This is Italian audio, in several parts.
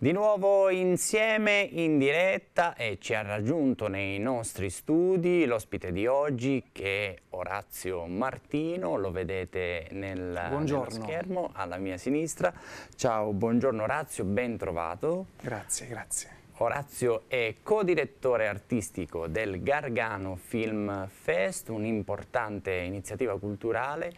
Di nuovo insieme in diretta e ci ha raggiunto nei nostri studi l'ospite di oggi che è Orazio Martino, lo vedete nel, nello schermo alla mia sinistra. Ciao, buongiorno Orazio, ben trovato. Grazie, grazie. Orazio è co-direttore artistico del Gargano Film Fest, un'importante iniziativa culturale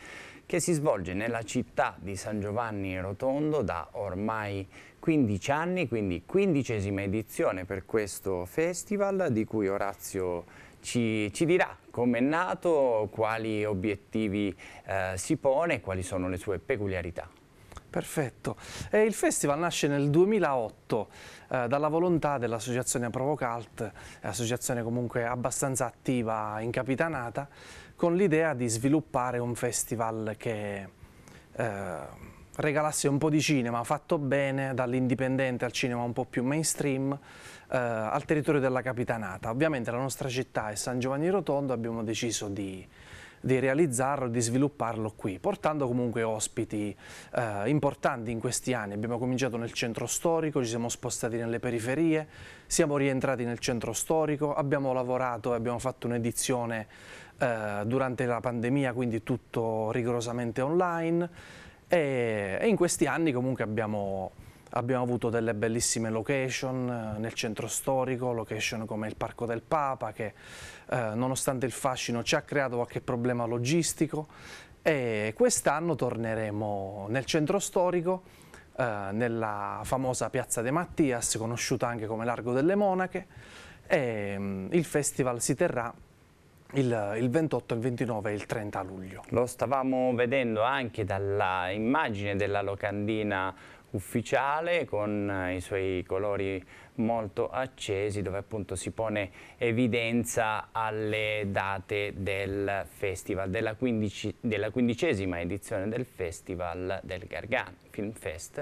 che si svolge nella città di San Giovanni Rotondo da ormai 15 anni, quindi quindicesima edizione per questo festival di cui Orazio ci, ci, dirà come è nato, quali obiettivi eh, si pone e quali sono le sue peculiarità. Perfetto. E il festival nasce nel 2008 eh, dalla volontà dell'associazione Provocalt, eh, associazione comunque abbastanza attiva in Capitanata, con l'idea di sviluppare un festival che eh, regalasse un po' di cinema fatto bene, dall'indipendente al cinema un po' più mainstream, eh, al territorio della Capitanata. Ovviamente la nostra città è San Giovanni Rotondo, abbiamo deciso di di realizzarlo e di svilupparlo qui, portando comunque ospiti eh, importanti in questi anni. Abbiamo cominciato nel centro storico, ci siamo spostati nelle periferie, siamo rientrati nel centro storico, abbiamo lavorato e abbiamo fatto un'edizione eh, durante la pandemia, quindi tutto rigorosamente online e, e in questi anni comunque abbiamo Abbiamo avuto delle bellissime location eh, nel centro storico, location come il Parco del Papa che eh, nonostante il fascino ci ha creato qualche problema logistico e quest'anno torneremo nel centro storico eh, nella famosa Piazza De Mattias, conosciuta anche come Largo delle Monache e mh, mm, il festival si terrà il, il, 28, il 29 e il 30 luglio. Lo stavamo vedendo anche dalla immagine della locandina ufficiale con eh, i suoi colori molto accesi dove appunto si pone evidenza alle date del festival, della, quindici, della quindicesima edizione del festival del Gargano Film Fest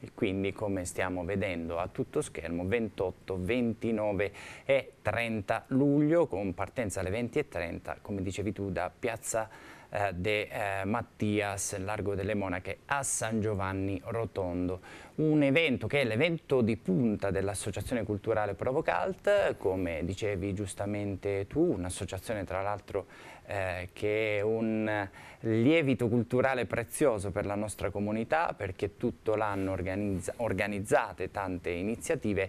e quindi come stiamo vedendo a tutto schermo 28, 29 e 30 luglio con partenza alle 20.30 come dicevi tu da Piazza eh, de eh, Mattias, Largo delle Monache, a San Giovanni Rotondo. Un evento che è l'evento di punta dell'Associazione Culturale Provocalt, come dicevi giustamente tu, un'associazione tra l'altro eh, che è un lievito culturale prezioso per la nostra comunità perché tutto l'anno organizza, organizzate tante iniziative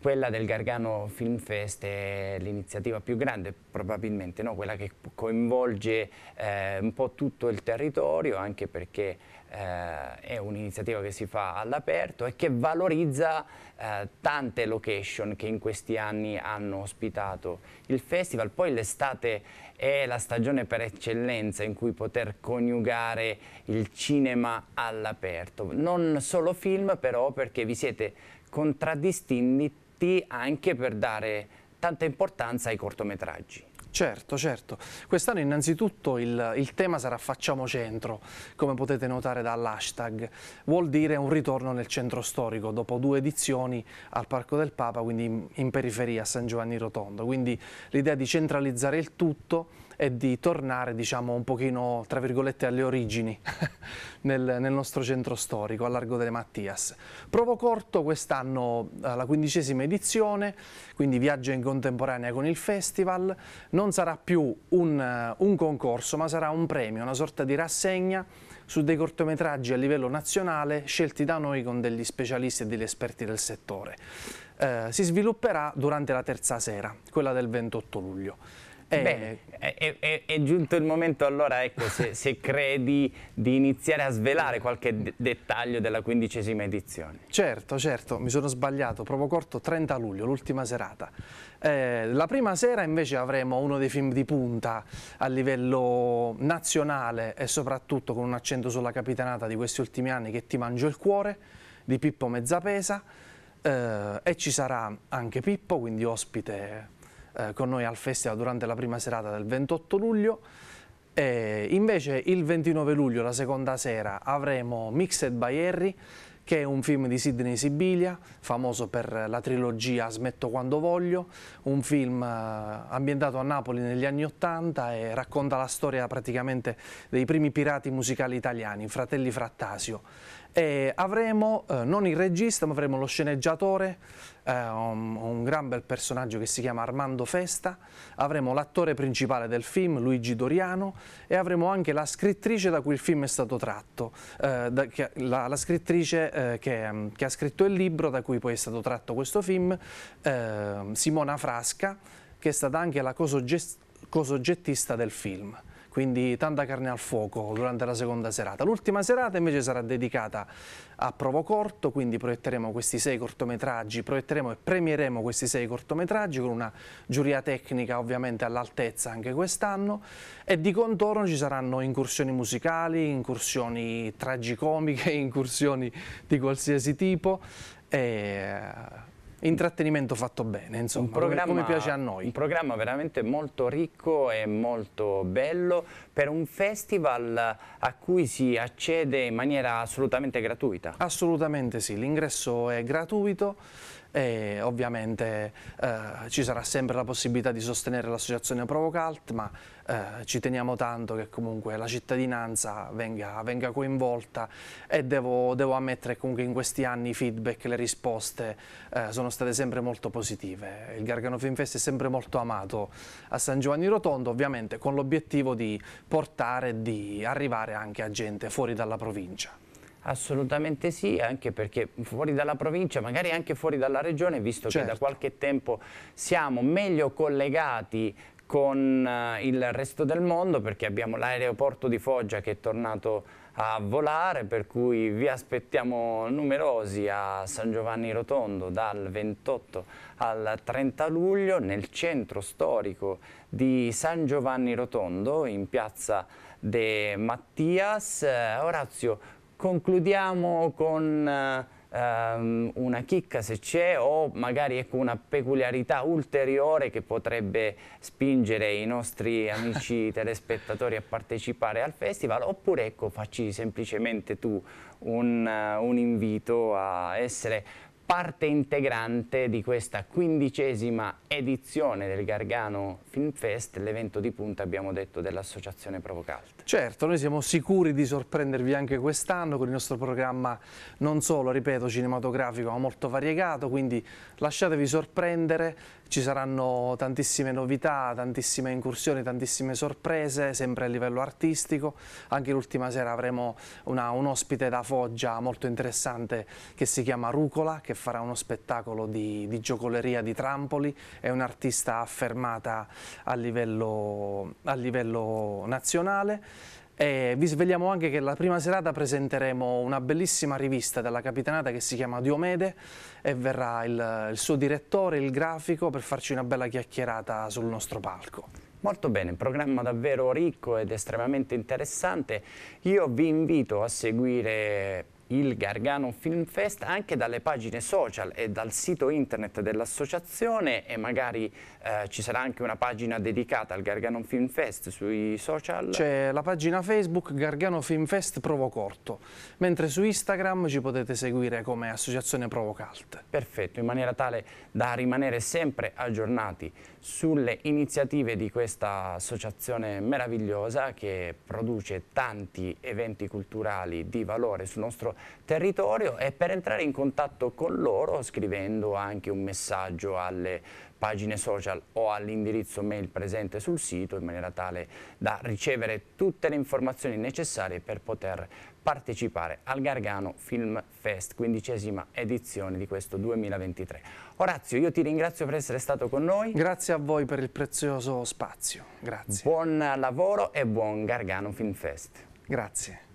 quella del Gargano Film Fest è l'iniziativa più grande probabilmente, no? quella che coinvolge eh, un po' tutto il territorio, anche perché eh, è un'iniziativa che si fa all'aperto e che valorizza eh, tante location che in questi anni hanno ospitato il festival. Poi l'estate è la stagione per eccellenza in cui poter coniugare il cinema all'aperto. Non solo film però perché vi siete contraddistinti anche per dare tanta importanza ai cortometraggi. Certo, certo. Quest'anno innanzitutto il, il, tema sarà Facciamo Centro, come potete notare dall'hashtag. Vuol dire un ritorno nel centro storico, dopo due edizioni al Parco del Papa, quindi in, in periferia a San Giovanni Rotondo. Quindi l'idea di centralizzare il tutto e di tornare diciamo, un pochino tra virgolette alle origini nel, nel, nostro centro storico, a Largo delle Mattias. Provo corto quest'anno eh, la quindicesima edizione, quindi viaggio in contemporanea con il festival, non sarà più un, eh, un concorso ma sarà un premio, una sorta di rassegna su dei cortometraggi a livello nazionale scelti da noi con degli specialisti e degli esperti del settore. Eh, si svilupperà durante la terza sera, quella del 28 luglio. Eh, è, è, è, giunto il momento allora, ecco, se, se, credi, di iniziare a svelare qualche dettaglio della quindicesima edizione. Certo, certo, mi sono sbagliato, provo corto 30 luglio, l'ultima serata. Eh, la prima sera invece avremo uno dei film di punta a livello nazionale e soprattutto con un accento sulla capitanata di questi ultimi anni che Ti mangio il cuore, di Pippo Mezzapesa, eh, e ci sarà anche Pippo, quindi ospite eh, con noi al festival durante la prima serata del 28 luglio. E invece il 29 luglio, la seconda sera, avremo Mixed by Harry, che è un film di Sidney Sibilia, famoso per la trilogia Smetto quando voglio, un film eh, ambientato a Napoli negli anni Ottanta e racconta la storia praticamente dei primi pirati musicali italiani, fratelli Frattasio. E avremo eh, non il regista, ma avremo lo sceneggiatore eh, un, un, gran bel personaggio che si chiama Armando Festa, avremo l'attore principale del film Luigi Doriano e avremo anche la scrittrice da cui il film è stato tratto, eh, da, che, la, la, scrittrice eh, che, che, ha scritto il libro da cui poi è stato tratto questo film, eh, Simona Frasca, che è stata anche la cosoggettista del film quindi tanta carne al fuoco durante la seconda serata. L'ultima serata invece sarà dedicata a Provo Corto, quindi proietteremo questi sei cortometraggi, proietteremo e premieremo questi sei cortometraggi con una giuria tecnica ovviamente all'altezza anche quest'anno e di contorno ci saranno incursioni musicali, incursioni tragicomiche, incursioni di qualsiasi tipo e intrattenimento fatto bene, insomma, un programma, come piace a noi. Un programma veramente molto ricco e molto bello per un festival a cui si accede in maniera assolutamente gratuita. Assolutamente sì, l'ingresso è gratuito e ovviamente eh, ci sarà sempre la possibilità di sostenere l'associazione Provocalt, ma eh, ci teniamo tanto che comunque la cittadinanza venga, venga coinvolta e devo, devo ammettere che comunque in questi anni i feedback, le risposte eh, sono state sempre molto positive. Il Gargano Film Fest è sempre molto amato a San Giovanni Rotondo, ovviamente con l'obiettivo di portare e di arrivare anche a gente fuori dalla provincia. Assolutamente sì, anche perché fuori dalla provincia, magari anche fuori dalla regione, visto certo. che da certo. qualche tempo siamo meglio collegati con eh, il resto del mondo perché abbiamo l'aeroporto di Foggia che è tornato a volare per cui vi aspettiamo numerosi a San Giovanni Rotondo dal 28 al 30 luglio nel centro storico di San Giovanni Rotondo in piazza De Mattias. Eh, Orazio, Concludiamo con ehm, una chicca se c'è o magari ecco, una peculiarità ulteriore che potrebbe spingere i nostri amici telespettatori a partecipare al festival oppure ecco, facci semplicemente tu un, un invito a essere parte integrante di questa quindicesima edizione del Gargano Film Fest, l'evento di punta, abbiamo detto, dell'associazione Provocalt. Certo, noi siamo sicuri di sorprendervi anche quest'anno con il nostro programma non solo, ripeto, cinematografico, ma molto variegato, quindi lasciatevi sorprendere ci saranno tantissime novità, tantissime incursioni, tantissime sorprese, sempre a livello artistico. Anche l'ultima sera avremo una, un ospite da Foggia molto interessante che si chiama Rucola, che farà uno spettacolo di, di giocoleria di trampoli. È un'artista affermata a livello, a livello nazionale. E vi svegliamo anche che la prima serata presenteremo una bellissima rivista della Capitanata che si chiama Diomede e verrà il, il suo direttore, il grafico, per farci una bella chiacchierata sul nostro palco. Molto bene, un programma davvero ricco ed estremamente interessante. Io vi invito a seguire il Gargano Film Fest anche dalle pagine social e dal sito internet dell'associazione e magari eh, ci sarà anche una pagina dedicata al Gargano Film Fest sui social? C'è la pagina Facebook Gargano Film Fest Corto, mentre su Instagram ci potete seguire come Associazione Provo Cult. Perfetto, in maniera tale da rimanere sempre aggiornati sulle iniziative di questa associazione meravigliosa che produce tanti eventi culturali di valore sul nostro territorio e per entrare in contatto con loro scrivendo anche un messaggio alle pagine social o all'indirizzo mail presente sul sito in maniera tale da ricevere tutte le informazioni necessarie per poter partecipare al Gargano Film Fest, quindicesima edizione di questo 2023. Orazio, io ti ringrazio per essere stato con noi. Grazie a voi per il prezioso spazio. Grazie. Buon lavoro e buon Gargano Film Fest. Grazie.